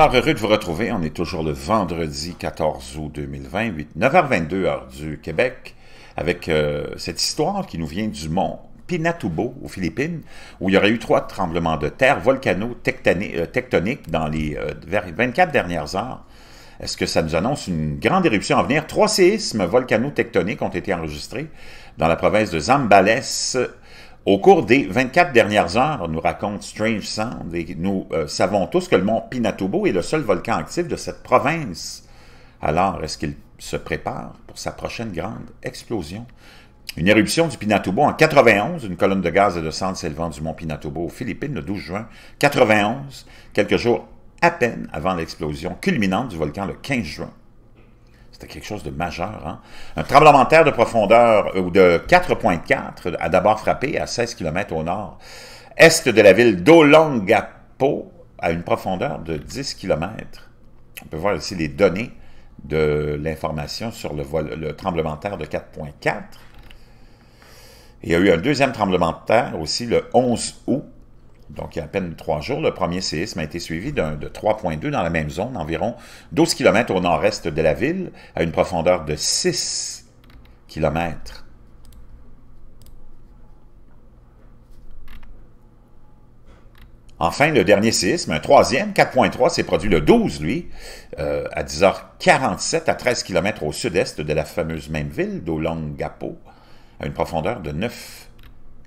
Alors, heureux de vous retrouver. On est toujours le vendredi 14 août 2020, 9h22 heure du Québec, avec euh, cette histoire qui nous vient du mont Pinatubo, aux Philippines, où il y aurait eu trois tremblements de terre volcano-tectoniques euh, dans les 24 euh, dernières heures. Est-ce que ça nous annonce une grande éruption à venir? Trois séismes volcano-tectoniques ont été enregistrés dans la province de Zambales au cours des 24 dernières heures, on nous raconte Strange Sound et nous euh, savons tous que le mont Pinatubo est le seul volcan actif de cette province. Alors, est-ce qu'il se prépare pour sa prochaine grande explosion? Une éruption du Pinatubo en 91, une colonne de gaz et de cendres s'élevant du mont Pinatubo aux Philippines le 12 juin 91, quelques jours à peine avant l'explosion culminante du volcan le 15 juin. C'était quelque chose de majeur. Hein. Un tremblement de terre de profondeur euh, de 4,4 a d'abord frappé à 16 km au nord, est de la ville d'Olongapo, à une profondeur de 10 km. On peut voir ici les données de l'information sur le tremblement de terre de 4,4. Il y a eu un deuxième tremblement de terre aussi le 11 août donc il y a à peine trois jours, le premier séisme a été suivi d'un de 3.2 dans la même zone, environ 12 km au nord-est de la ville, à une profondeur de 6 km. Enfin, le dernier séisme, un troisième, 4.3, s'est produit le 12, lui, euh, à 10h47, à 13 km au sud-est de la fameuse même ville d'Olongapo, à une profondeur de 9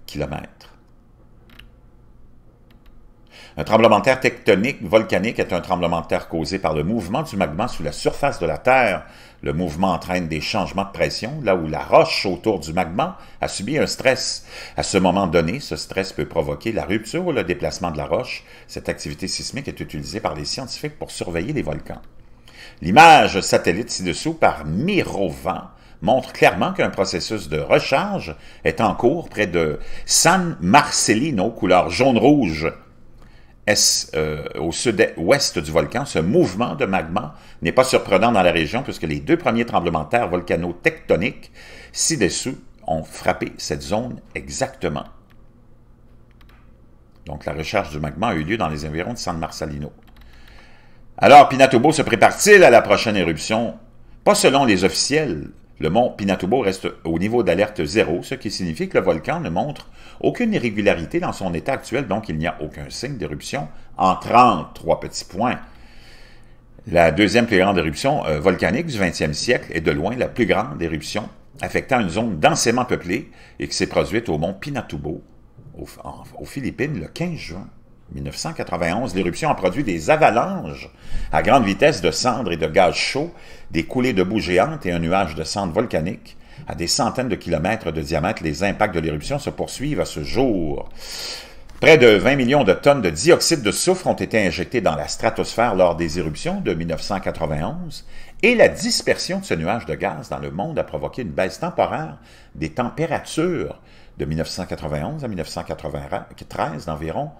km. Un tremblement de terre tectonique volcanique est un tremblement de terre causé par le mouvement du magma sous la surface de la Terre. Le mouvement entraîne des changements de pression là où la roche autour du magma a subi un stress. À ce moment donné, ce stress peut provoquer la rupture ou le déplacement de la roche. Cette activité sismique est utilisée par les scientifiques pour surveiller les volcans. L'image satellite ci-dessous par Mirovan montre clairement qu'un processus de recharge est en cours près de San Marcelino, couleur jaune-rouge, euh, au sud-ouest du volcan, ce mouvement de magma n'est pas surprenant dans la région puisque les deux premiers tremblements de terre volcano-tectoniques ci-dessous ont frappé cette zone exactement. Donc la recherche du magma a eu lieu dans les environs de San Marcelino. Alors Pinatubo se prépare-t-il à la prochaine éruption? Pas selon les officiels, le mont Pinatubo reste au niveau d'alerte zéro, ce qui signifie que le volcan ne montre aucune irrégularité dans son état actuel, donc il n'y a aucun signe d'éruption en trois petits points. La deuxième plus grande éruption euh, volcanique du 20e siècle est de loin la plus grande éruption affectant une zone densément peuplée et qui s'est produite au mont Pinatubo, aux Philippines, le 15 juin 1991, l'éruption a produit des avalanches à grande vitesse de cendres et de gaz chauds, des coulées de boue géantes et un nuage de cendres volcaniques. À des centaines de kilomètres de diamètre, les impacts de l'éruption se poursuivent à ce jour. Près de 20 millions de tonnes de dioxyde de soufre ont été injectées dans la stratosphère lors des éruptions de 1991 et la dispersion de ce nuage de gaz dans le monde a provoqué une baisse temporaire des températures de 1991 à 1993 d'environ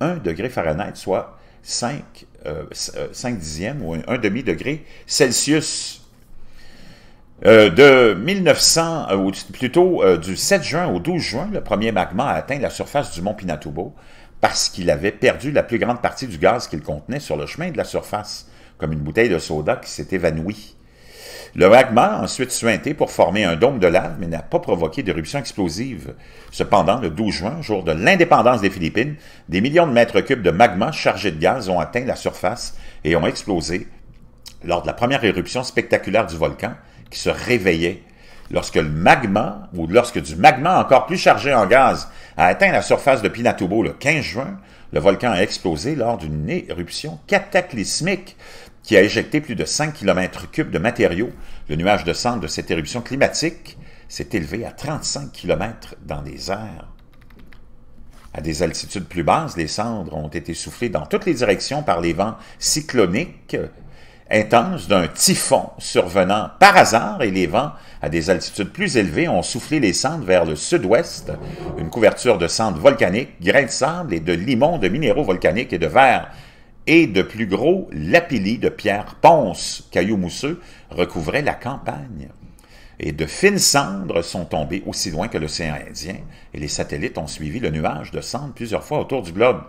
1 degré Fahrenheit, soit 5, euh, euh, dixièmes ou 1 demi-degré Celsius. Euh, de 1900, ou plutôt du 7 juin au 12 juin, le premier magma a atteint la surface du mont Pinatubo parce qu'il avait perdu la plus grande partie du gaz qu'il contenait sur le chemin de la surface, comme une bouteille de soda qui s'est évanouie. Le magma a ensuite suinté pour former un dôme de lave, mais n'a pas provoqué d'éruption explosive. Cependant, le 12 juin, jour de l'indépendance des Philippines, des millions de mètres cubes de magma chargés de gaz ont atteint la surface et ont explosé lors de la première éruption spectaculaire du volcan qui se réveillait. Lorsque le magma, ou lorsque du magma encore plus chargé en gaz a atteint la surface de Pinatubo le 15 juin, le volcan a explosé lors d'une éruption cataclysmique qui a éjecté plus de 5 km cubes de matériaux. Le nuage de cendres de cette éruption climatique s'est élevé à 35 km dans les airs. À des altitudes plus basses, les cendres ont été soufflées dans toutes les directions par les vents cycloniques intenses d'un typhon survenant par hasard et les vents à des altitudes plus élevées ont soufflé les cendres vers le sud-ouest. Une couverture de cendres volcaniques, grains de sable et de limons de minéraux volcaniques et de verre et de plus gros, lapillis de pierre ponce, cailloux mousseux, recouvraient la campagne. Et de fines cendres sont tombées aussi loin que l'océan Indien, et les satellites ont suivi le nuage de cendres plusieurs fois autour du globe.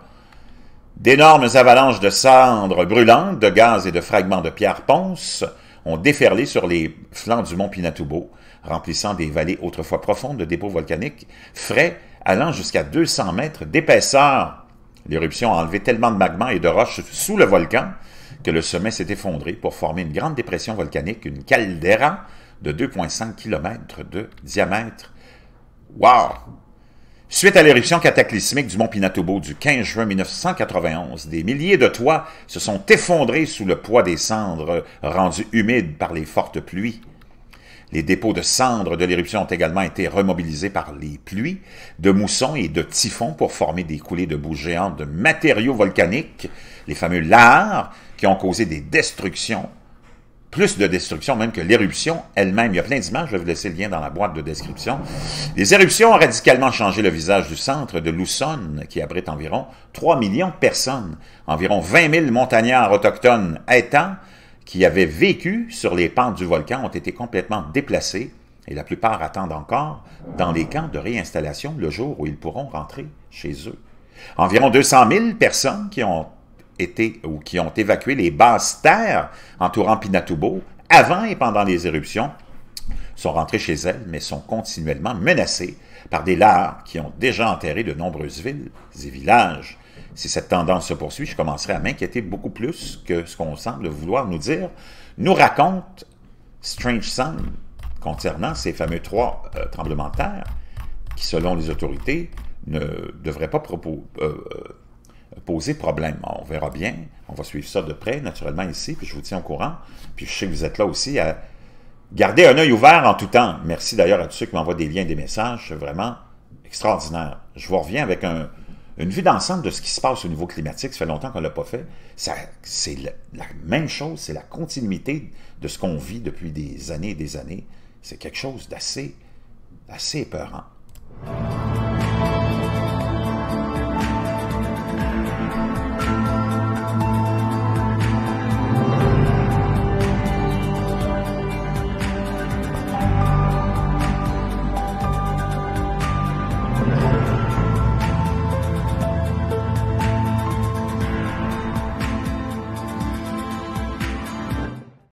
D'énormes avalanches de cendres brûlantes, de gaz et de fragments de pierre ponce ont déferlé sur les flancs du mont Pinatubo, remplissant des vallées autrefois profondes de dépôts volcaniques, frais allant jusqu'à 200 mètres d'épaisseur. L'éruption a enlevé tellement de magma et de roches sous le volcan que le sommet s'est effondré pour former une grande dépression volcanique, une caldeira de 2,5 km de diamètre. Wow! Suite à l'éruption cataclysmique du mont Pinatubo du 15 juin 1991, des milliers de toits se sont effondrés sous le poids des cendres rendues humides par les fortes pluies. Les dépôts de cendres de l'éruption ont également été remobilisés par les pluies de moussons et de typhons pour former des coulées de boue géantes de matériaux volcaniques, les fameux lahars, qui ont causé des destructions, plus de destructions même que l'éruption elle-même. Il y a plein d'images, je vais vous laisser le lien dans la boîte de description. Les éruptions ont radicalement changé le visage du centre de Luzon, qui abrite environ 3 millions de personnes. Environ 20 000 montagnards autochtones étant qui avaient vécu sur les pentes du volcan ont été complètement déplacés et la plupart attendent encore dans les camps de réinstallation le jour où ils pourront rentrer chez eux. Environ 200 000 personnes qui ont été ou qui ont évacué les basses terres entourant Pinatubo avant et pendant les éruptions sont rentrées chez elles, mais sont continuellement menacées par des larves qui ont déjà enterré de nombreuses villes et villages si cette tendance se poursuit, je commencerai à m'inquiéter beaucoup plus que ce qu'on semble vouloir nous dire. Nous raconte Strange Sound concernant ces fameux trois tremblementaires euh, tremblements de terre qui, selon les autorités, ne devraient pas euh, euh, poser problème. On verra bien, on va suivre ça de près, naturellement, ici, puis je vous tiens au courant. Puis je sais que vous êtes là aussi à garder un œil ouvert en tout temps. Merci d'ailleurs à tous ceux qui m'envoient des liens, des messages, c'est vraiment extraordinaire. Je vous reviens avec un, une vue d'ensemble de ce qui se passe au niveau climatique, ça fait longtemps qu'on ne l'a pas fait, c'est la même chose, c'est la continuité de ce qu'on vit depuis des années et des années. C'est quelque chose d'assez assez épeurant.